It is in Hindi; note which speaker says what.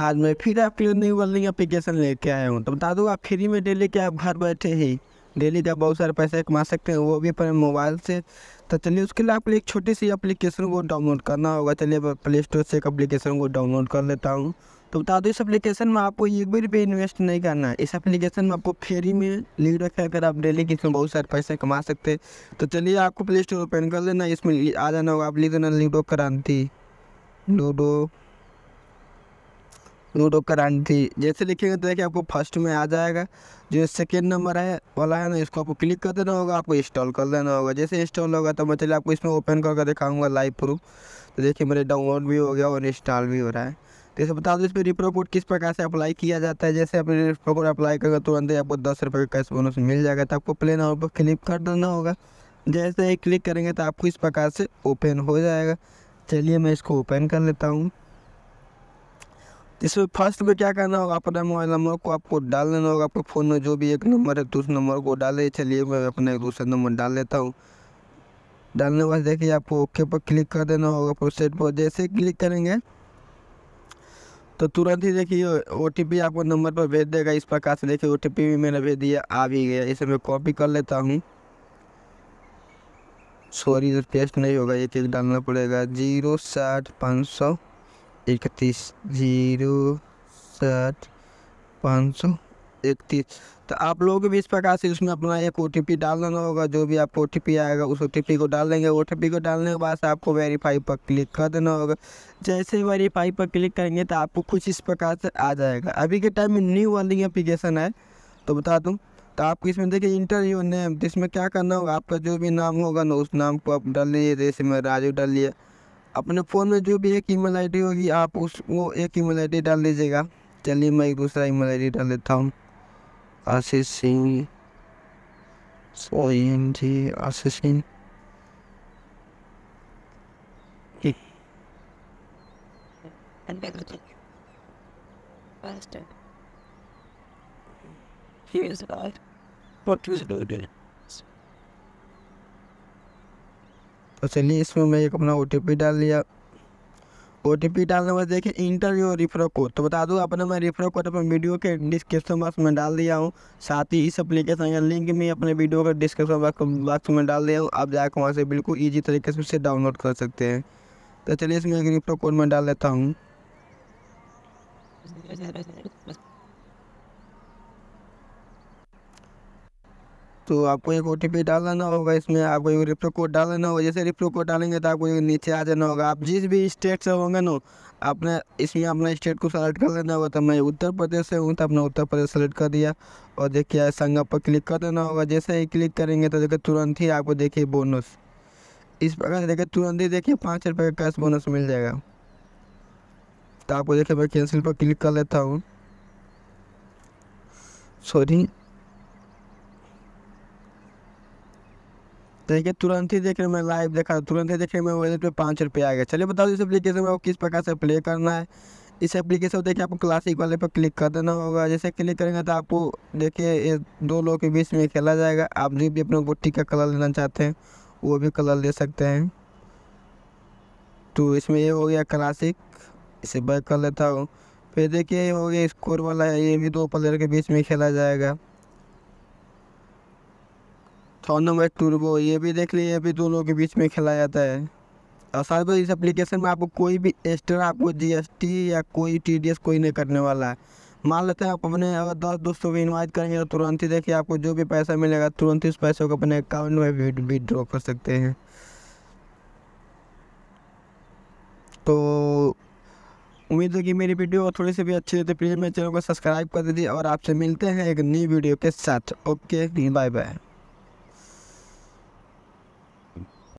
Speaker 1: आज मैं फिर आपके लिए न्यू वर्निंग अप्लीकेशन लेके आया हूँ तो बता दूँ आप फ्री में डेली के आप घर बैठे ही डेली का बहुत सारे पैसे कमा सकते हैं वो भी अपने मोबाइल से तो चलिए उसके लिए आपको एक छोटी सी एप्लीकेशन को डाउनलोड करना होगा चलिए प्ले स्टोर से एक अप्लीकेशन को डाउनलोड कर लेता हूँ तो बता दो इस एप्लीकेशन में आपको एक भी रुपये इन्वेस्ट नहीं करना है इस एप्लीकेशन में आपको फ्री में ली रखा है अगर आप डेली के इसमें बहुत सारे पैसे कमा सकते हैं तो चलिए आपको प्ले स्टोर ओपन कर लेना इसमें आ जाना होगा आप लिख देना लूडो क्रांति लूडो रूट ऑफ करांटी जैसे लिखेंगे तो देखिए आपको फर्स्ट में आ जाएगा जो सेकेंड नंबर है वाला है ना इसको आपको क्लिक कर देना होगा आपको इंस्टॉल कर देना होगा जैसे इंस्टॉल होगा तो मैं चलिए आपको इसमें ओपन करके दिखाऊंगा लाइव प्रूफ तो देखिए मेरे डाउनलोड भी हो गया और इंस्टॉल भी हो रहा है जैसे तो बता दो इसमें रिप्रो कोड किस प्रकार से अप्लाई किया जाता है जैसे आप रिप्रो कोड अप्लाई करेंगे तुरंत ही आपको दस रुपये का कैश बोनस मिल जाएगा तो आपको प्लेन और पर क्लिक कर देना होगा जैसे ही क्लिक करेंगे तो आपको इस प्रकार से ओपन हो जाएगा चलिए मैं इसको ओपन कर लेता हूँ जिसमें फर्स्ट में क्या करना होगा अपना मोबाइल नंबर को आपको डाल लेना होगा आपके फ़ोन में जो भी एक नंबर है दूसरे नंबर को डाले चलिए मैं अपना दूसरा नंबर डाल लेता हूँ डालने के बाद देखिए आपको ओके पर क्लिक कर देना होगा प्रोसेट पर जैसे क्लिक करेंगे तो तुरंत ही देखिए ओ आपको नंबर पर भेज देगा इस प्रकार से देखिए ओ भी मैंने भेज दिया आ भी गया इसे मैं कॉपी कर लेता हूँ सॉरी टेस्ट नहीं होगा एक एक डालना पड़ेगा जीरो साठ पाँच सौ इकतीस जीरो साठ पाँच सौ इकतीस तो आप लोगों को भी इस प्रकार से उसमें अपना एक ओ पी डालना होगा जो भी आपको ओ आएगा उस ओ को डाल देंगे ओ को डालने के बाद आपको वेरीफाई पर क्लिक कर देना होगा जैसे ही वेरीफाई पर क्लिक करेंगे तो आपको कुछ इस प्रकार से आ जाएगा अभी के टाइम में न्यू वाली एप्लीकेशन है तो बता दूँ तो आपको इसमें देखिए इंटरव्यू नेम तो इसमें क्या करना होगा आपका जो भी नाम होगा ना उस नाम को आप डाल लीजिए जैसे मैं राजू डाल लिया अपने फ़ोन में जो भी एक ईमेल आईडी होगी आप उस वो एक ईमेल आईडी डाल दीजिएगा चलिए मैं एक दूसरा ईमेल आईडी डाल देता हूँ आशीष सिंह सोन जी आशीष Singh Bastard. He is guide. What was the तो चलिए इसमें मैं एक अपना ओ डाल लिया ओ डालने वाले देखिए इंटर और रिफर कोड तो बता दूँ अपना मैं रिफर कोड अपने वीडियो के डिस्क्रिप्शन बॉक्स में डाल दिया हूँ साथ ही इस अप्लीकेशन का लिंक भी अपने वीडियो के डिस्क्रिप्शन बॉक्स में डाल दिया हूँ आप जाकर वहाँ से बिल्कुल ईजी तरीके से उसे डाउनलोड कर सकते हैं तो चलिए इसमें एक रिफर कोड में डाल देता हूँ तो आपको एक ओ डालना होगा इसमें आपको एक रिप्रो कोड डालना होगा जैसे रिप्रो कोड डालेंगे तो आपको नीचे आ जाना होगा आप जिस भी स्टेट से होंगे ना आपने इसमें अपना स्टेट को सेलेक्ट कर लेना होगा तो मैं उत्तर प्रदेश से हूँ तो अपना उत्तर प्रदेश सेलेक्ट कर दिया और देखिए संगा पर क्लिक कर देना होगा जैसे ही क्लिक करेंगे तो देखिए तुरंत ही आपको देखिए बोनस इस प्रकार से देखिए तुरंत ही देखिए पाँच रुपये का कैश बोनस मिल जाएगा तो आपको देखिए मैं कैंसिल पर क्लिक कर लेता हूँ सॉरी देखिए तुरंत ही देख मैं लाइव देखा तुरंत ही देख मैं वॉलेट में पाँच रुपये आ गया चलिए बताओ इस एप्लीकेशन में किस प्रकार से प्ले करना है इस एप्लीकेशन को देखिए आपको क्लासिक वाले पर क्लिक कर देना होगा जैसे क्लिक करेंगे तो आपको देखिए ये दो लोगों के बीच में खेला जाएगा आप जो भी अपने गोटी का कलर लेना चाहते हैं वो भी कलर ले सकते हैं तो इसमें ये हो गया क्लासिक इसे बैक कर लेता हूँ फिर देखिए ये हो गया स्कोर वाला ये भी दो प्लेयर के बीच में खेला जाएगा सौ नंबर टूरबो ये भी देख लीजिए अभी दोनों के बीच में खेला जाता है और सर इस एप्लीकेशन में आपको कोई भी एक्स्ट्रा आपको जीएसटी या कोई टीडीएस कोई नहीं करने वाला है मान लेते हैं आप अपने अगर दस दोस्तों को इन्वाइट करेंगे तो तुरंत ही देखिए आपको जो भी पैसा मिलेगा तुरंत ही उस पैसे को अपने अकाउंट में विड्रॉ कर सकते हैं तो उम्मीद है कि मेरी वीडियो थोड़ी सी भी अच्छी है प्लीज़ मेरे चैनल को सब्सक्राइब कर दीजिए और आपसे मिलते हैं एक नई वीडियो के साथ ओके बाय बाय